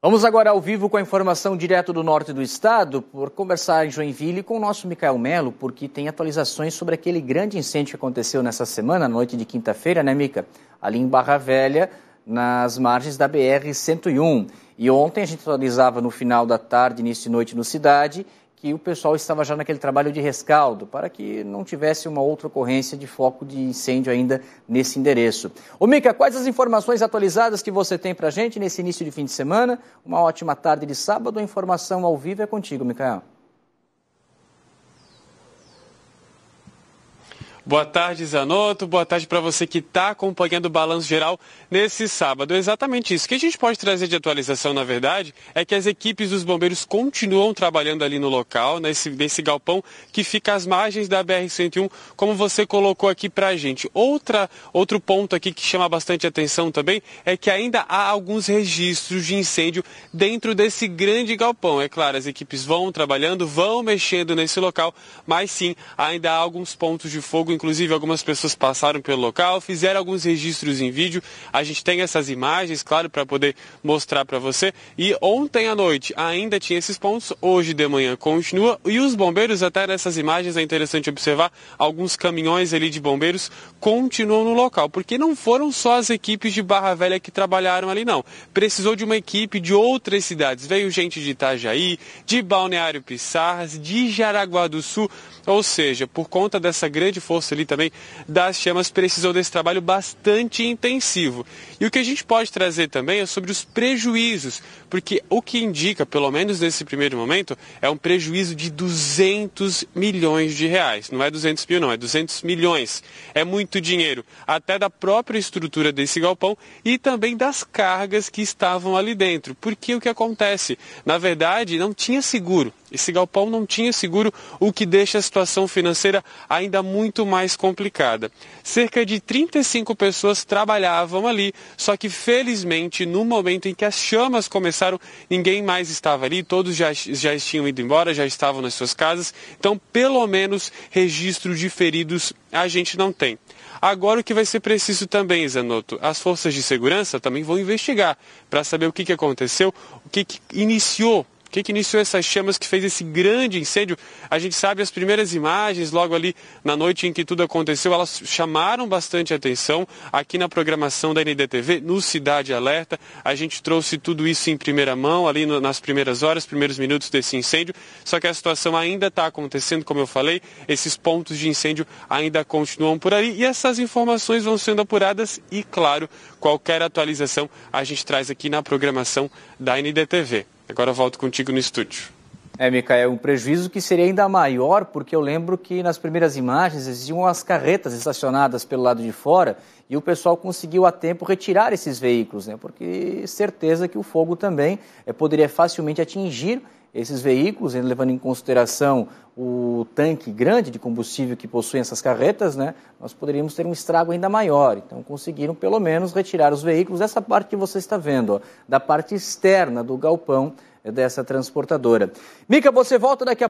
Vamos agora ao vivo com a informação direto do norte do estado, por conversar em Joinville com o nosso Micael Melo, porque tem atualizações sobre aquele grande incêndio que aconteceu nessa semana, noite de quinta-feira, né, Mica? Ali em Barra Velha, nas margens da BR-101. E ontem a gente atualizava no final da tarde, início de noite no Cidade, que o pessoal estava já naquele trabalho de rescaldo, para que não tivesse uma outra ocorrência de foco de incêndio ainda nesse endereço. Ô Mica, quais as informações atualizadas que você tem para a gente nesse início de fim de semana? Uma ótima tarde de sábado, a informação ao vivo é contigo, Micael. Boa tarde, Zanotto. Boa tarde para você que está acompanhando o Balanço Geral nesse sábado. É exatamente isso. O que a gente pode trazer de atualização, na verdade, é que as equipes dos bombeiros continuam trabalhando ali no local, nesse, nesse galpão que fica às margens da BR-101, como você colocou aqui para a gente. Outra, outro ponto aqui que chama bastante atenção também é que ainda há alguns registros de incêndio dentro desse grande galpão. É claro, as equipes vão trabalhando, vão mexendo nesse local, mas sim, ainda há alguns pontos de fogo inclusive algumas pessoas passaram pelo local, fizeram alguns registros em vídeo. A gente tem essas imagens, claro, para poder mostrar para você. E ontem à noite ainda tinha esses pontos, hoje de manhã continua. E os bombeiros, até nessas imagens é interessante observar, alguns caminhões ali de bombeiros continuam no local, porque não foram só as equipes de Barra Velha que trabalharam ali, não. Precisou de uma equipe de outras cidades. Veio gente de Itajaí, de Balneário Pissarras, de Jaraguá do Sul, ou seja, por conta dessa grande força ali também das chamas precisou desse trabalho bastante intensivo. E o que a gente pode trazer também é sobre os prejuízos, porque o que indica, pelo menos nesse primeiro momento, é um prejuízo de 200 milhões de reais. Não é 200 mil, não, é 200 milhões. É muito dinheiro, até da própria estrutura desse galpão e também das cargas que estavam ali dentro. Porque o que acontece? Na verdade, não tinha seguro. Esse galpão não tinha seguro, o que deixa a situação financeira ainda muito mais complicada. Cerca de 35 pessoas trabalhavam ali, só que felizmente no momento em que as chamas começaram, ninguém mais estava ali, todos já, já tinham ido embora, já estavam nas suas casas, então pelo menos registro de feridos a gente não tem. Agora o que vai ser preciso também, Zanotto, as forças de segurança também vão investigar para saber o que, que aconteceu, o que, que iniciou o que, iniciou essas chamas que fez esse grande incêndio? A gente sabe as primeiras imagens, logo ali na noite em que tudo aconteceu, elas chamaram bastante atenção aqui na programação da NDTV, no Cidade Alerta. A gente trouxe tudo isso em primeira mão, ali no, nas primeiras horas, primeiros minutos desse incêndio. Só que a situação ainda está acontecendo, como eu falei, esses pontos de incêndio ainda continuam por ali e essas informações vão sendo apuradas e, claro, qualquer atualização a gente traz aqui na programação da NDTV. Agora volto contigo no estúdio. É, Micael, é um prejuízo que seria ainda maior, porque eu lembro que nas primeiras imagens existiam as carretas estacionadas pelo lado de fora e o pessoal conseguiu a tempo retirar esses veículos, né? porque certeza que o fogo também eh, poderia facilmente atingir esses veículos, levando em consideração o tanque grande de combustível que possuem essas carretas, né, nós poderíamos ter um estrago ainda maior. Então, conseguiram pelo menos retirar os veículos dessa parte que você está vendo, ó, da parte externa do galpão é, dessa transportadora. Mica, você volta daqui a